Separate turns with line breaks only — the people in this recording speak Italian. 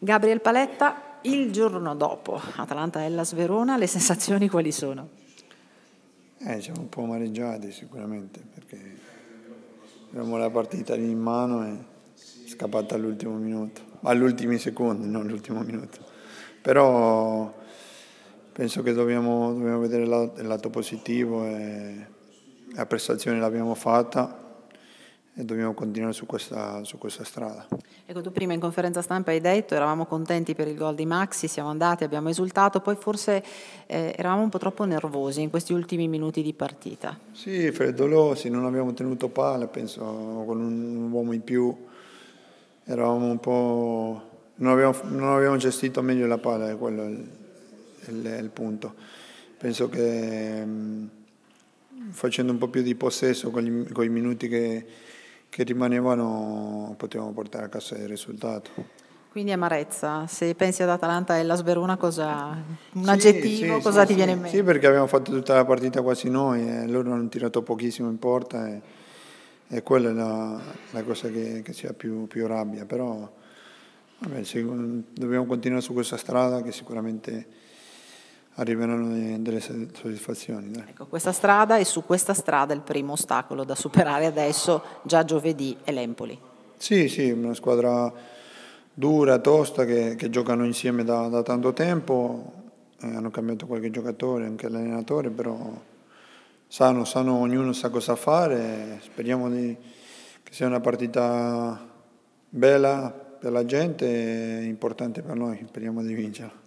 Gabriel Paletta, il giorno dopo Atalanta Hellas Verona, le sensazioni quali
sono? Eh, siamo un po' amareggiati sicuramente perché abbiamo la partita lì in mano e è scappata all'ultimo minuto, all'ultimo secondo, non all'ultimo minuto. Però penso che dobbiamo, dobbiamo vedere il lato positivo e la prestazione l'abbiamo fatta e dobbiamo continuare su questa, su questa, strada.
Ecco, tu prima in conferenza stampa hai detto eravamo contenti per il gol di Maxi, siamo andati, abbiamo esultato, poi forse eh, eravamo un po' troppo nervosi in questi ultimi minuti di partita.
Sì, freddolosi, non abbiamo tenuto palla, penso con un uomo in più eravamo un po'... non abbiamo, non abbiamo gestito meglio la palla, quello il, il, il punto. Penso che... Mh, mm, facendo un po' più di possesso con i minuti che, che rimanevano potevamo portare a casa il risultato.
Quindi amarezza, se pensi ad Atalanta e alla Sverona, cosa, un sì, aggettivo, sì, cosa sì, ti viene in mente? Sì,
perché abbiamo fatto tutta la partita quasi noi e eh, loro hanno tirato pochissimo in porta e, e quella è la, la cosa che, che ci ha più, più, rabbia, però vabbè, dobbiamo continuare su questa strada che sicuramente arriveranno delle soddisfazioni. Dai. Ecco,
questa strada e su questa strada il primo ostacolo da superare adesso, già giovedì, è l'Empoli.
Sì, sì, una squadra dura, tosta, che, che giocano insieme da, da tanto tempo, eh, hanno cambiato qualche giocatore, anche l'allenatore, però sanno, sanno, ognuno sa cosa fare, speriamo di, che sia una partita bella per la gente e importante per noi, speriamo di vincerla.